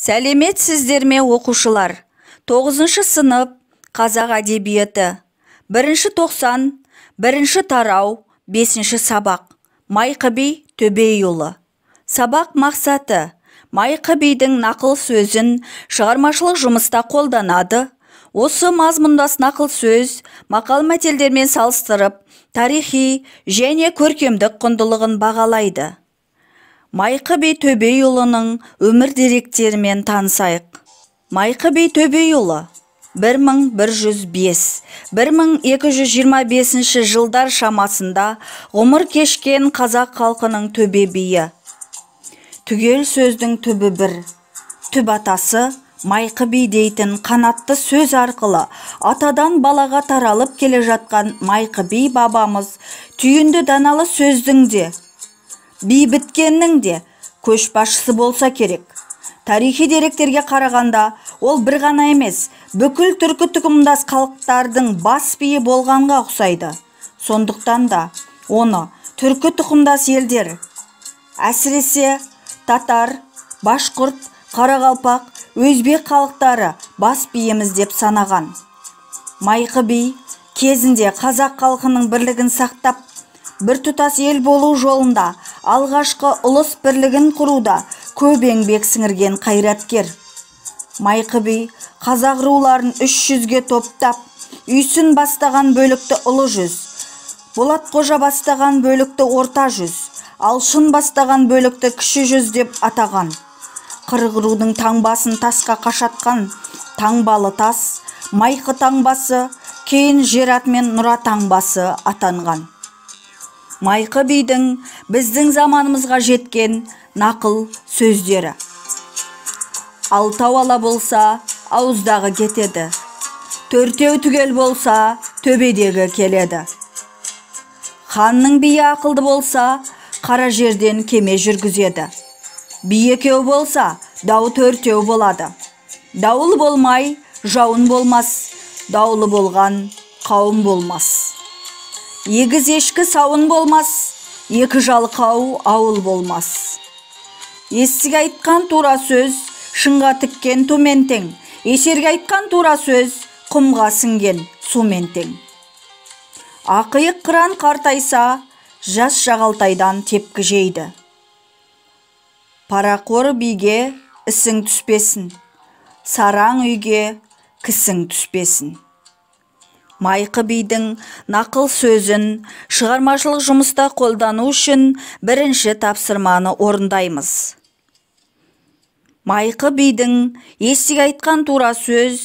сәлеметсіздер ме оқушылар тоғызыншы сынып қазақ әдебиеті бірінші тоқсан бірінші тарау бесінші сабақ Майқыбей төбей төбейұлы сабақ мақсаты майқы нақыл сөзін шығармашылық жұмыста қолданады осы мазмұндас нақыл сөз мақал мәтелдермен салыстырып тарихи және көркемдік құндылығын бағалайды майқы би төбейұлының өмір деректерімен танысайық майқы би төбейұлы 1105-1225 жылдар шамасында ғұмыр кешкен қазақ халқының төбе биі түгел сөздің түбі бір түп атасы майқы би дейтін қанатты сөз арқылы атадан балаға таралып келе жатқан майқы би бабамыз түйінді даналы сөздің де бейбіткеннің де көшбасшысы болса керек тарихи деректерге қарағанда ол бір ғана емес бүкіл түркі тұқымдас халықтардың бас биі болғанға ұқсайды сондықтан да оны түркі тұқымдас елдер әсіресе татар башқұрт қарақалпақ өзбек халықтары бас биіміз деп санаған майқы би кезінде қазақ халқының бірлігін сақтап Бір тұтас ел болу жолында алғашқы ұлыс бірлігін құруда көп еңбек сіңірген қайраткер майқы би қазақ руларын үш жүзге топтап үйсін бастаған бөлікті ұлы жүз болат қожа бастаған бөлікті орта жүз алшын бастаған бөлікті кіші жүз деп атаған қырық рудың таңбасын тасқа қашатқан таңбалы тас майқы таңбасы кейін жер атымен нұра таңбасы атанған майқы бидің біздің заманымызға жеткен нақыл сөздері алтау ала болса ауыздағы кетеді төртеу түгел болса төбедегі келеді ханның биі ақылды болса қара жерден кеме жүргізеді би екеу болса дау төртеу болады дауыл болмай жауын болмас даулы болған қауым болмас егіз ешкі сауын болмас екі жалқау ауыл болмас естіге айтқан тура сөз шыңға тіккен төментен, тең есерге айтқан тура сөз құмға сіңген сумен тең ақиық қыран қартайса жас жағалтайдан тепкі жейді парақор биге ісің түспесін сараң үйге кісің түспесін майқы бидің нақыл сөзін шығармашылық жұмыста қолдану үшін бірінші тапсырманы орындаймыз майқы бидің естіге айтқан тура сөз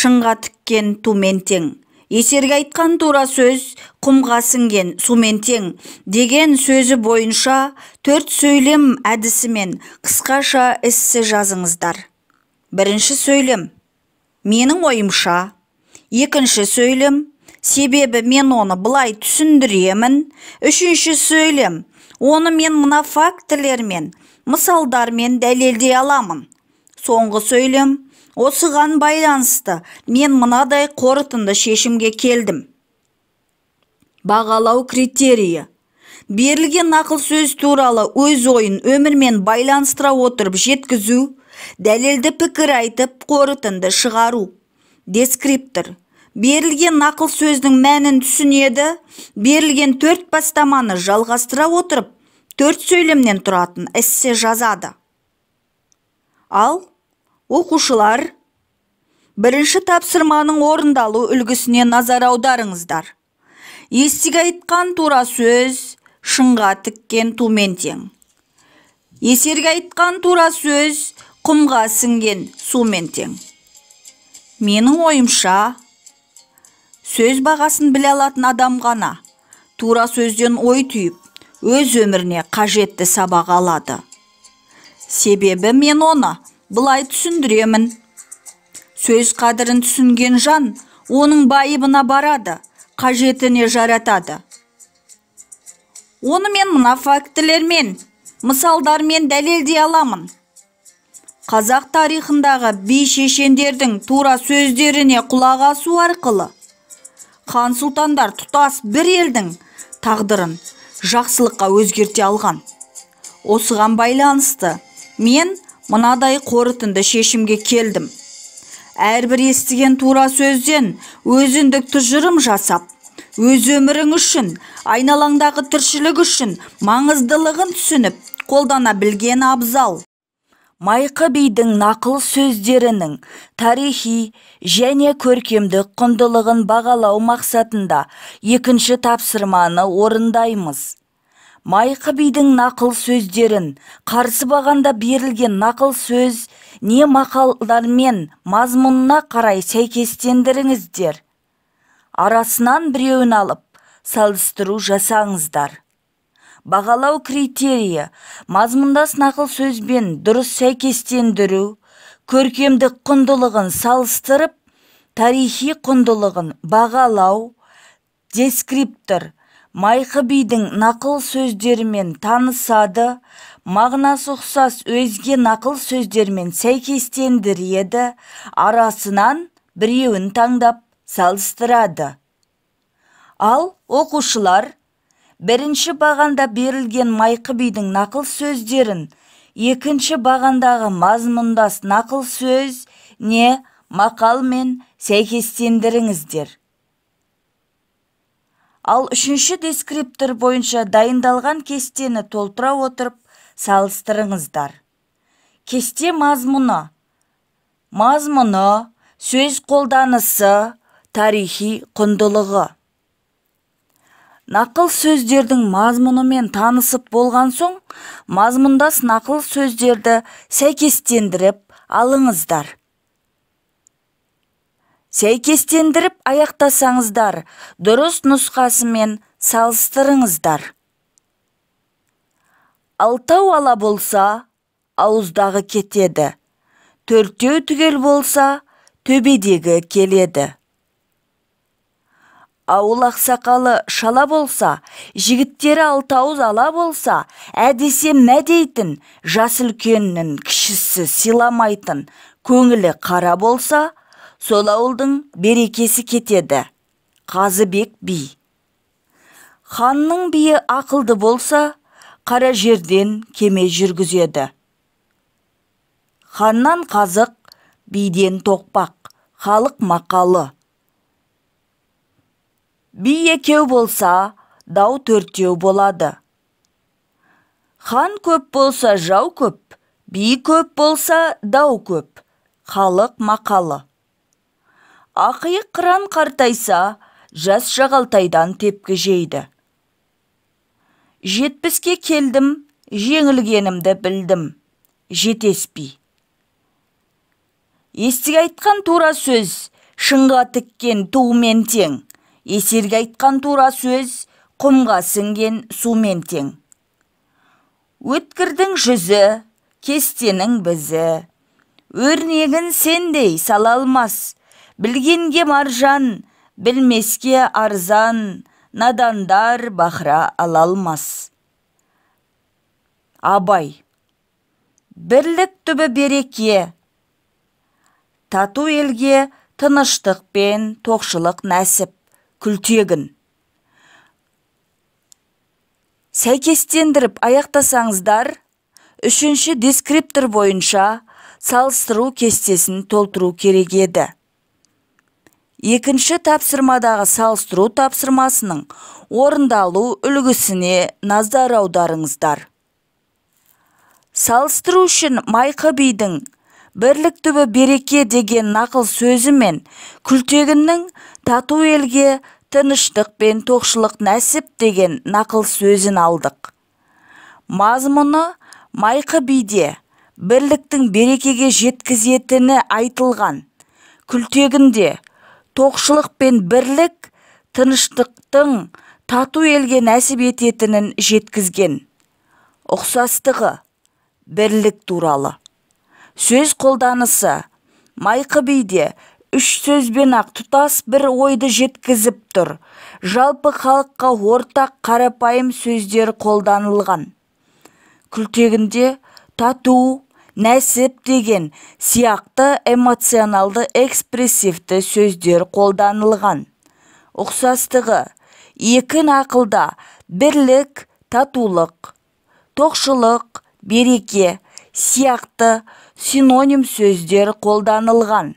шыңға тіккен тумен тең есерге айтқан тура сөз құмға сіңген сумен тең деген сөзі бойынша төрт сөйлем әдісімен қысқаша эссе жазыңыздар бірінші сөйлем менің ойымша екінші сөйлем себебі мен оны былай түсіндіремін үшінші сөйлем оны мен мына фактілермен мысалдармен дәлелдей аламын соңғы сөйлем осыған байланысты мен мынадай қорытынды шешімге келдім бағалау критерийі берілген нақыл сөз туралы өз ойын өмірмен байланыстыра отырып жеткізу дәлелді пікір айтып қорытынды шығару дескриптор берілген нақыл сөздің мәнін түсінеді берілген төрт бастаманы жалғастыра отырып төрт сөйлемнен тұратын эссе жазады ал оқушылар бірінші тапсырманың орындалу үлгісіне назар аударыңыздар естіге айтқан тура сөз шыңға тіккен тумен тең есерге айтқан тура сөз құмға сіңген сумен тең менің ойымша сөз бағасын біле алатын адам ғана тура сөзден ой түйіп өз өміріне қажетті сабақ алады себебі мен оны былай түсіндіремін сөз қадірін түсінген жан оның байыбына барады қажетіне жаратады оны мен мына фактілермен мысалдармен дәлелдей аламын қазақ тарихындағы би шешендердің тура сөздеріне құлақ асу арқылы хан сұлтандар тұтас бір елдің тағдырын жақсылыққа өзгерте алған осыған байланысты мен мынадай қорытынды шешімге келдім әрбір естіген тура сөзден өзіндік тұжырым жасап өз өмірің үшін айналаңдағы тіршілік үшін маңыздылығын түсініп қолдана білген абзал майқы бидің нақыл сөздерінің тарихи және көркемдік құндылығын бағалау мақсатында екінші тапсырманы орындаймыз майқы бидің нақыл сөздерін қарсы бағанда берілген нақыл сөз не мақалдармен мазмұнына қарай сәйкестендіріңіздер арасынан біреуін алып салыстыру жасаңыздар бағалау критерия мазмұндас нақыл сөзбен дұрыс сәйкестендіру көркемдік құндылығын салыстырып тарихи құндылығын бағалау дескриптор майқы бидің нақыл сөздерімен танысады мағынасы ұқсас өзге нақыл сөздермен сәйкестендіреді арасынан біреуін таңдап салыстырады ал оқушылар бірінші бағанда берілген майқы бидің нақыл сөздерін екінші бағандағы мазмұндас нақыл сөз не мақал мен сәйкестендіріңіздер ал үшінші дескриптор бойынша дайындалған кестені толтыра отырып салыстырыңыздар кесте мазмұны мазмұны сөз қолданысы тарихи құндылығы нақыл сөздердің мазмұнымен танысып болған соң мазмұндас нақыл сөздерді сәйкестендіріп алыңыздар сәйкестендіріп аяқтасаңыздар дұрыс нұсқасымен салыстырыңыздар алтау ала болса ауыздағы кетеді төртеу түгел болса төбедегі келеді ауыл ақсақалы шала болса жігіттері алтауыз ала болса әдесе мәдейтін жас үлкеннің кішісі силамайтын көңілі қара болса сол ауылдың берекесі кетеді қазыбек би ханның биі ақылды болса қара жерден кеме жүргізеді ханнан қазық биден тоқпақ халық мақалы би екеу болса дау төртеу болады хан көп болса жау көп би көп болса дау көп халық мақалы ақиық қыран қартайса жас жағалтайдан тепкі жейді жетпіске келдім жеңілгенімді білдім жетеспей естіге айтқан тура сөз шыңға тіккен тумен тең есерге айтқан тура сөз құмға сіңген сумен тең өткірдің жүзі кестенің бізі өрнегін сендей сала алмас білгенге маржан білмеске арзан надандар бахра ала алмас абай бірлік түбі береке тату елге тыныштық пен тоқшылық нәсіп күлтегін сәйкестендіріп аяқтасаңыздар үшінші дескриптор бойынша салыстыру кестесін толтыру керек еді екінші тапсырмадағы салыстыру тапсырмасының орындалу үлгісіне назар аударыңыздар салыстыру үшін майқы бидің бірлік түбі береке деген нақыл сөзі мен күлтегіннің тату елге тыныштық пен тоқшылық нәсіп деген нақыл сөзін алдық мазмұны майқы биде бірліктің берекеге жеткізетіні айтылған күлтегінде тоқшылық пен бірлік тыныштықтың тату елге нәсіп ететінін жеткізген ұқсастығы бірлік туралы сөз қолданысы майқы биде үш сөзбен ақ тұтас бір ойды жеткізіп тұр жалпы халыққа ортақ қарапайым сөздер қолданылған күлтегінде тату нәсіп деген сияқты эмоционалды экспрессивті сөздер қолданылған ұқсастығы екін ақылда бірлік татулық тоқшылық береке сияқты синоним сөздер қолданылған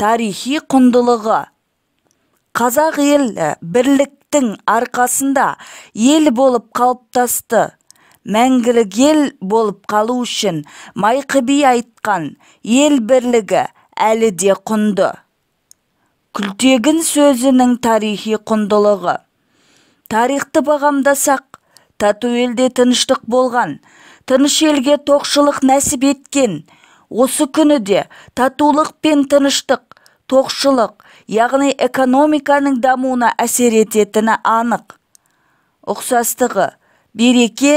тарихи құндылығы қазақ ел бірліктің арқасында ел болып қалыптасты мәңгілік ел болып қалу үшін майқыби айтқан ел бірлігі әлі де құнды күлтегін сөзінің тарихи құндылығы тарихты бағамдасақ тату елде тыныштық болған тыныш елге тоқшылық нәсіп еткен осы күні де татулық пен тыныштық тоқшылық яғни экономиканың дамуына әсер ететіні анық ұқсастығы береке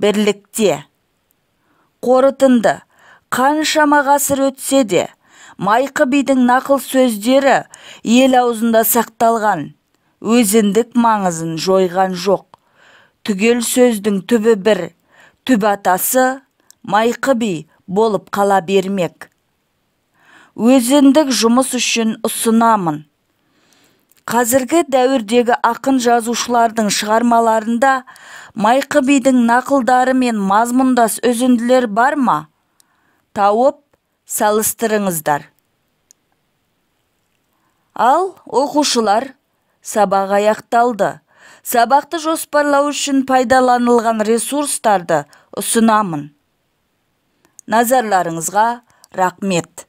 бірлікте қорытынды қаншама ғасыр өтсе де майқы бидің нақыл сөздері ел аузында сақталған өзіндік маңызын жойған жоқ түгел сөздің түбі бір түб атасы майқы би болып қала бермек өзіндік жұмыс үшін ұсынамын қазіргі дәуірдегі ақын жазушылардың шығармаларында майқы бидің нақылдары мен мазмұндас үзінділер бар ма тауып салыстырыңыздар ал оқушылар сабақ аяқталды сабақты жоспарлау үшін пайдаланылған ресурстарды ұсынамын назарларыңызға рақмет